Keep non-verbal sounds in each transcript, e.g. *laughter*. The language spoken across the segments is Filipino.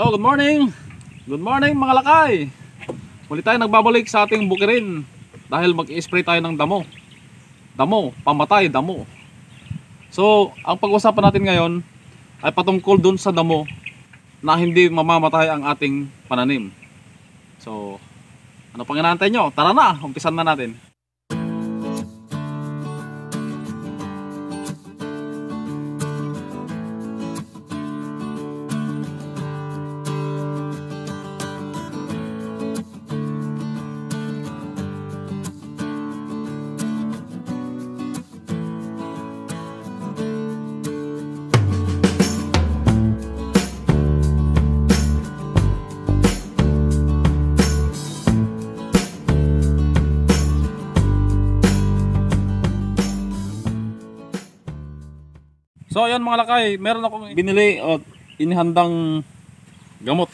Hello, good morning. Good morning mga lakay. Muli tayo nagbabalik sa ating bukirin dahil mag-spray tayo ng damo. Damo, pamatay damo. So, ang pag-usapan natin ngayon ay patungkol dun sa damo na hindi mamamatay ang ating pananim. So, ano pang inaantay nyo? Tara na, umpisan na natin. So ayan mga lakay, meron akong binili at inihandang gamot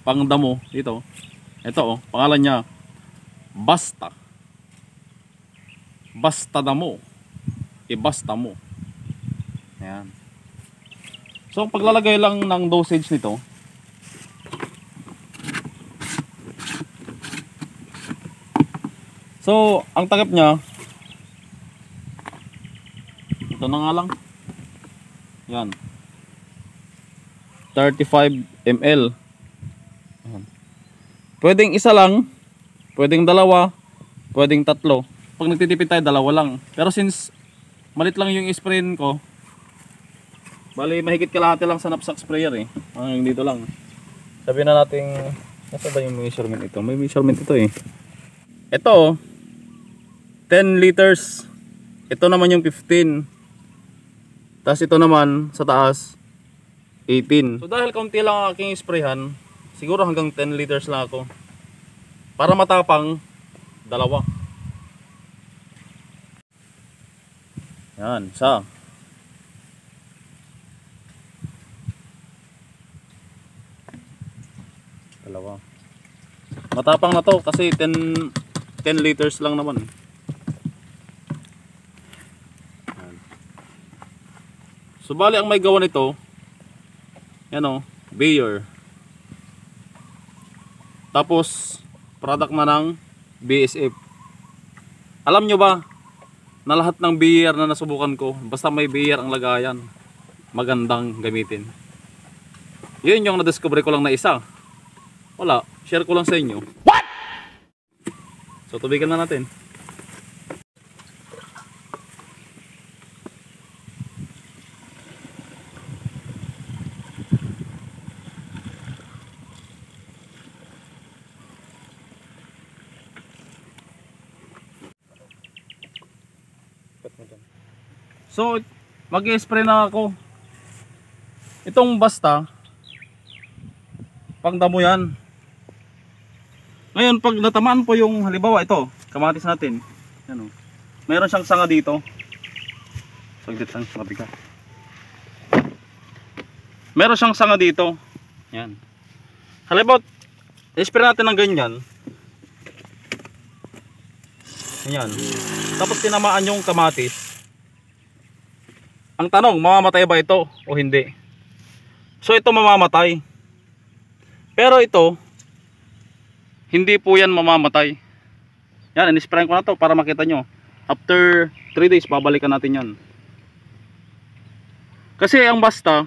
pang damo dito. Ito oh, pangalan niya Basta. Basta damo. Ibasta e, mo. Ayan. So ang paglalagay lang ng dosage nito So, ang takip niya ito na nga lang yan. 35 ml. Yan. Pwedeng isa lang, pwedeng dalawa, pwedeng tatlo. Pag nagtitipid tayo, dalawa lang. Pero since malit lang yung sprayin ko, bali mahigit kalahati lang sa knapsack sprayer eh. Ang ah, dito lang. Sabi na natin, nasa ba yung measurement ito? May measurement ito eh. Ito, 10 liters. Ito naman yung 15 tapos ito naman sa taas 18. So dahil konti lang ang aking sprayhan, siguro hanggang 10 liters lang ako. Para matapang dalawa. Yan, isa. Dalawa. Matapang na to kasi 10 10 liters lang naman eh. So bali ang may gawa nito, yan o, Bayer. Tapos, product na ng BSF. Alam nyo ba, na lahat ng Bayer na nasubukan ko, basta may Bayer ang lagayan, magandang gamitin. Yun yung na-discover ko lang na isa. Wala, share ko lang sa inyo. What? So tubigan na natin. So, mag-spray na ako. Itong basta, pangdamo yan. Ngayon, pag natamaan po yung, halimbawa ito, kamatis natin. Yan o. Oh. Mayroon siyang sanga dito. Saglit lang, sabi Meron siyang sanga dito. Yan. Halimbawa, spray natin ng ganyan. Ganyan. Ganyan tinamaan yung kamatis ang tanong mamamatay ba ito o hindi so ito mamamatay pero ito hindi po yan mamamatay yan in-spray ko na to para makita nyo after 3 days babalikan natin yan kasi ang basta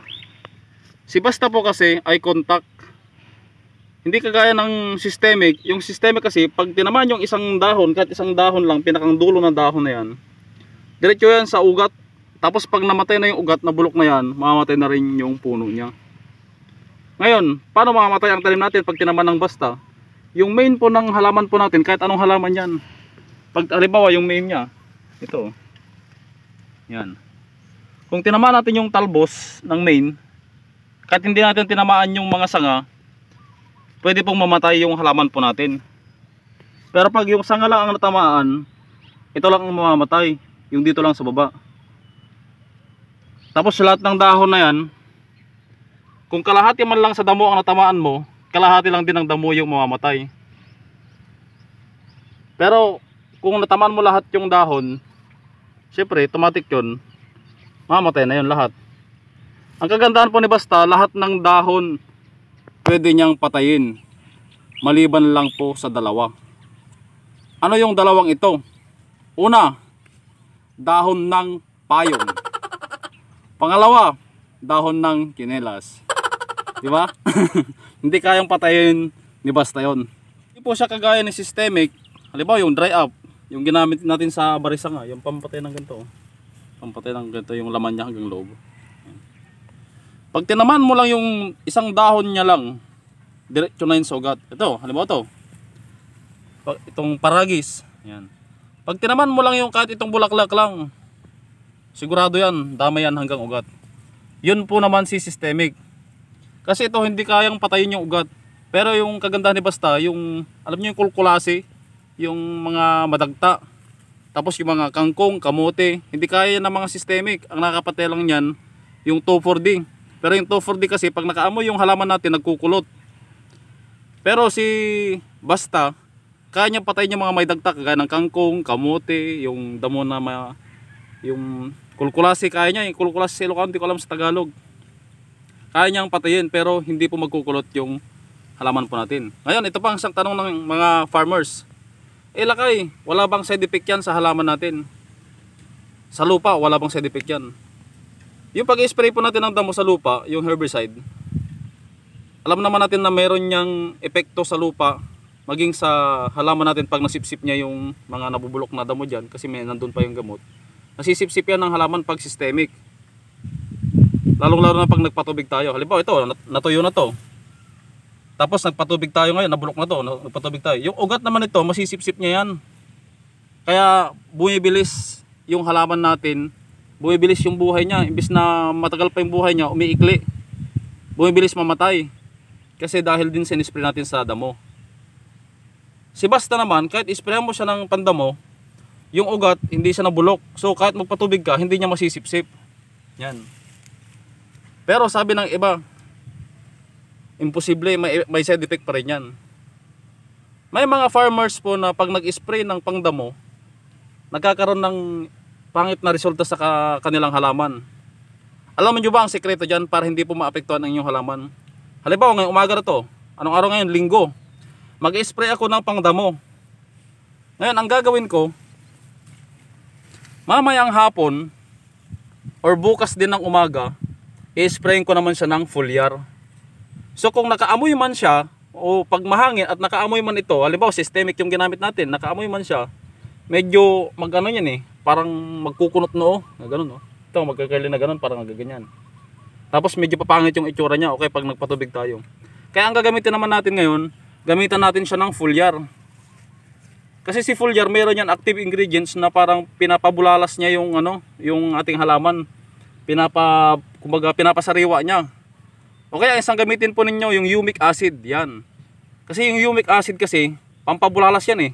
si basta po kasi ay contact hindi kagaya ng systemic. Yung systemic kasi, pag tinamaan yung isang dahon, kahit isang dahon lang, pinakang dulo ng dahon na yan, diretso yan sa ugat. Tapos pag namatay na yung ugat, na bulok na yan, mamamatay na rin yung puno niya. Ngayon, paano mamamatay ang talim natin pag tinamaan ng basta? Yung main po ng halaman po natin, kahit anong halaman yan. Pag alibawa yung main niya, ito. Yan. Kung tinamaan natin yung talbos ng main, kahit hindi natin tinamaan yung mga sanga, pwede pong mamatay yung halaman po natin pero pag yung sanga lang ang natamaan ito lang ang mamamatay yung dito lang sa baba tapos lahat ng dahon na yan kung kalahati man lang sa damo ang natamaan mo kalahati lang din ng damo yung mamamatay pero kung natamaan mo lahat yung dahon syempre automatic yun mamamatay na yun lahat ang kagandahan po ni Basta lahat ng dahon pwede niyang patayin maliban lang po sa dalawa. Ano yung dalawang ito? Una, dahon ng payong. Pangalawa, dahon ng kinelas. Di ba? *laughs* Hindi kayang patayin ni basta yon. Hindi po siya kagaya ni systemic. Halimbawa yung dry up, yung ginamit natin sa barisa nga, yung pampatay ng ganito. Oh. Pampatay ng ganito yung laman niya hanggang loob. Pag tinaman mo lang yung isang dahon niya lang, diretso na yung ugat Ito, halimbawa to Pag, itong paragis. Yan. Pag tinaman mo lang yung kahit itong bulaklak lang, sigurado yan, damay yan hanggang ugat. Yun po naman si systemic. Kasi ito hindi kayang patayin yung ugat. Pero yung kagandahan ni Basta, yung, alam niyo yung kulkulasi yung mga madagta, tapos yung mga kangkong, kamote, hindi kaya ng mga systemic. Ang nakapatay lang yan, yung 2,4-D. Pero yung 2,4-D kasi pag nakaamoy yung halaman natin nagkukulot. Pero si basta kaya niya patayin yung mga may dagtak gaya ng kangkong, kamote, yung damo na ma, yung kulkulasi kaya niya, yung kulkulasi sa Ilocano, hindi ko alam sa Tagalog. Kaya niyang patayin pero hindi po magkukulot yung halaman po natin. Ngayon, ito pa ang isang tanong ng mga farmers. Eh lakay, wala bang side effect yan sa halaman natin? Sa lupa, wala bang side effect yan? Yung pag-spray po natin ng damo sa lupa, yung herbicide, alam naman natin na meron niyang epekto sa lupa maging sa halaman natin pag nasipsip niya yung mga nabubulok na damo dyan kasi may nandun pa yung gamot nasisipsip yan ng halaman pag systemic lalo lalo na pag nagpatubig tayo halimbawa ito natuyo na to tapos nagpatubig tayo ngayon nabulok na to nagpatubig tayo yung ugat naman ito masisipsip niya yan kaya bumibilis yung halaman natin bumibilis yung buhay niya imbis na matagal pa yung buhay niya umiikli bumibilis mamatay kasi dahil din sinispray natin sa damo si basta naman kahit isprayan mo siya ng pandamo yung ugat hindi siya nabulok so kahit magpatubig ka hindi niya masisipsip yan pero sabi ng iba imposible may, may side effect pa rin yan may mga farmers po na pag nag-spray ng pangdamo nagkakaroon ng pangit na resulta sa kanilang halaman. Alam mo ba ang sekreto dyan para hindi po maapektuhan ang inyong halaman? Halimbawa ngayong umaga na to, anong araw ngayon? Linggo. Mag-spray ako ng pangdamo. Ngayon ang gagawin ko, mamayang hapon or bukas din ng umaga, i-sprayin ko naman siya ng foliar. So kung nakaamoy man siya, o pag mahangin at nakaamoy man ito, halimbawa systemic yung ginamit natin, nakaamoy man siya, medyo magano yan eh, parang magkukunot noo, na ganun oh. Ito magkakailin na ganun, parang gaganyan. Tapos medyo papangit yung itsura niya, okay pag nagpatubig tayo. Kaya ang gagamitin naman natin ngayon, gamitan natin siya ng foliar. Kasi si foliar meron yan active ingredients na parang pinapabulalas niya yung ano, yung ating halaman. Pinapa kumbaga pinapasariwa niya. O kaya isang gamitin po ninyo yung humic acid, yan. Kasi yung humic acid kasi pampabulalas yan eh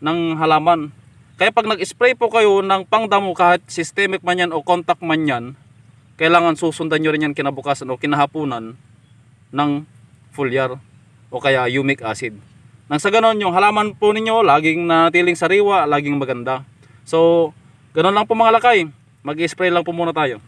ng halaman. Kaya pag nag-spray po kayo ng pangdamo kahit systemic man yan o contact man yan, kailangan susundan nyo rin yan kinabukasan o kinahapunan ng foliar o kaya humic acid. Nang sa ganon, yung halaman po ninyo laging natiling sariwa, laging maganda. So, ganon lang po mga lakay. Mag-spray lang po muna tayo.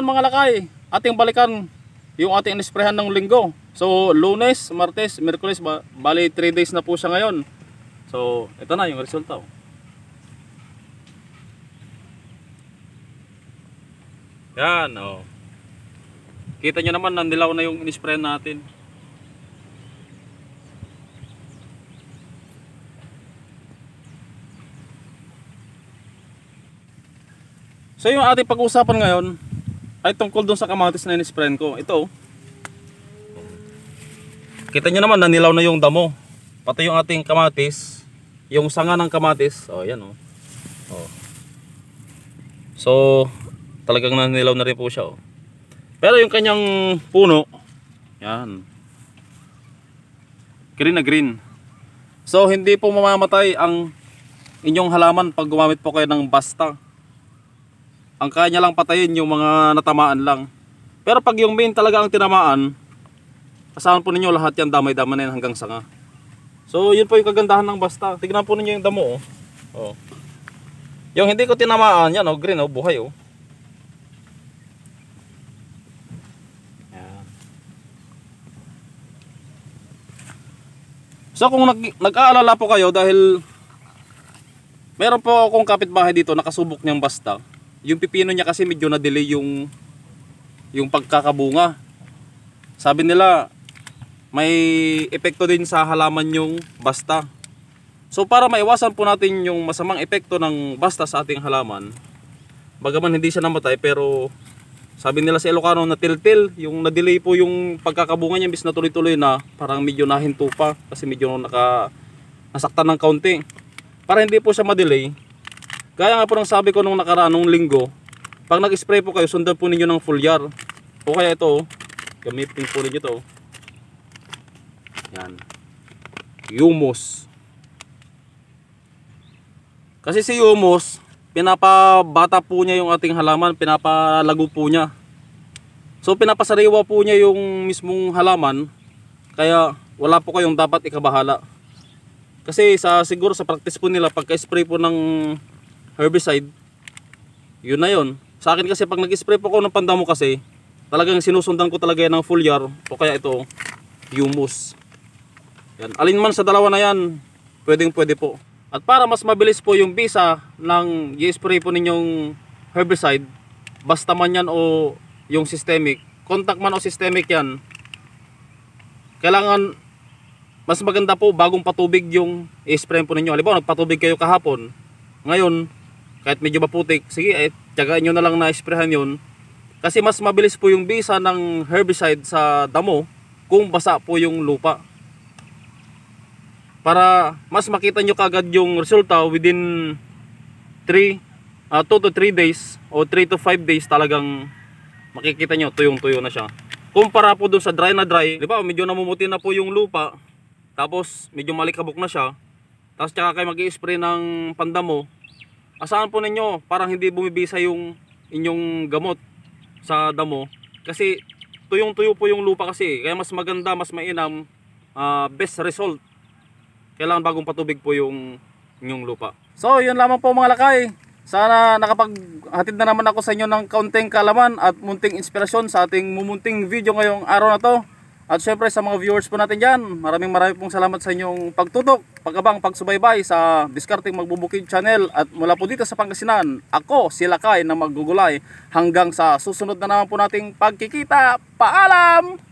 yan mga lakay, ating balikan yung ating inisprehan ng linggo. So, lunes, martes, merkulis, bali 3 days na po siya ngayon. So, ito na yung resulta. Oh. Yan, oh. Kita nyo naman, nandilaw na yung inispray natin. So yung ating pag-uusapan ngayon, ay, tungkol doon sa kamatis na in ko. Ito, oh. Kita nyo naman, nanilaw na yung damo. Pati yung ating kamatis, yung sanga ng kamatis, oh, yan, oh. oh. So, talagang nanilaw na rin po siya, oh. Pero yung kanyang puno, yan. Green na green. So, hindi po mamamatay ang inyong halaman pag gumamit po kayo ng basta ang kaya niya lang patayin yung mga natamaan lang pero pag yung main talaga ang tinamaan kasama po ninyo lahat yan damay-damay na yan hanggang sanga so yun po yung kagandahan ng basta tignan po ninyo yung damo oh. Oh. yung hindi ko tinamaan yan oh, green oh, buhay oh So kung nag-aalala nag po kayo dahil meron po akong kapitbahay dito nakasubok niyang basta yung pipino niya kasi medyo na-delay yung yung pagkakabunga. Sabi nila may epekto din sa halaman yung basta. So para maiwasan po natin yung masamang epekto ng basta sa ating halaman, bagaman hindi siya namatay pero sabi nila sa Ilocano na tiltil, yung na-delay po yung pagkakabunga niya bis na tuloy-tuloy na parang medyo nahinto pa kasi medyo naka nasaktan ng kaunti. Para hindi po siya ma-delay, kaya nga po nang sabi ko nung nakaraan, nung linggo, pag nag-spray po kayo, sundan po ninyo ng foliar. O kaya ito, oh. gamitin po ninyo ito. Oh. Yan. Humus. Kasi si humus, pinapabata po niya yung ating halaman, pinapalago po niya. So pinapasariwa po niya yung mismong halaman kaya wala po kayong dapat ikabahala. Kasi sa siguro sa practice po nila pagka-spray po ng herbicide, yun na yun. Sa akin kasi pag nag-spray po ako ng pandamo kasi, talagang sinusundan ko talaga yan ng yard o kaya ito, humus. Yan. Alin man sa dalawa na yan, pwedeng pwede po. At para mas mabilis po yung bisa ng i-spray po ninyong herbicide, basta man yan o yung systemic, contact man o systemic yan, kailangan mas maganda po bagong patubig yung i-spray po ninyo. Halimbawa, nagpatubig kayo kahapon. Ngayon, kahit medyo maputik, sige, eh, tiyagaan nyo na lang na isprehan yun. Kasi mas mabilis po yung bisa ng herbicide sa damo kung basa po yung lupa. Para mas makita nyo kagad yung resulta within 3, uh, ah, to 3 days o 3 to 5 days talagang makikita nyo tuyong-tuyo na siya. Kumpara po dun sa dry na dry, di ba medyo namumuti na po yung lupa tapos medyo malikabok na siya tapos tsaka kayo mag-i-spray ng pandamo asahan po ninyo parang hindi bumibisa yung inyong gamot sa damo kasi tuyong tuyo po yung lupa kasi kaya mas maganda mas mainam uh, best result kailangan bagong patubig po yung inyong lupa so yun lamang po mga lakay sana nakapaghatid na naman ako sa inyo ng kaunting kalaman at munting inspirasyon sa ating mumunting video ngayong araw na to at syempre sa mga viewers po natin dyan, maraming maraming pong salamat sa inyong pagtutok, pagabang, pagsubaybay sa Discarding Magbubukid Channel. At mula po dito sa Pangasinan, ako si Lakay na maggugulay hanggang sa susunod na naman po nating pagkikita. Paalam!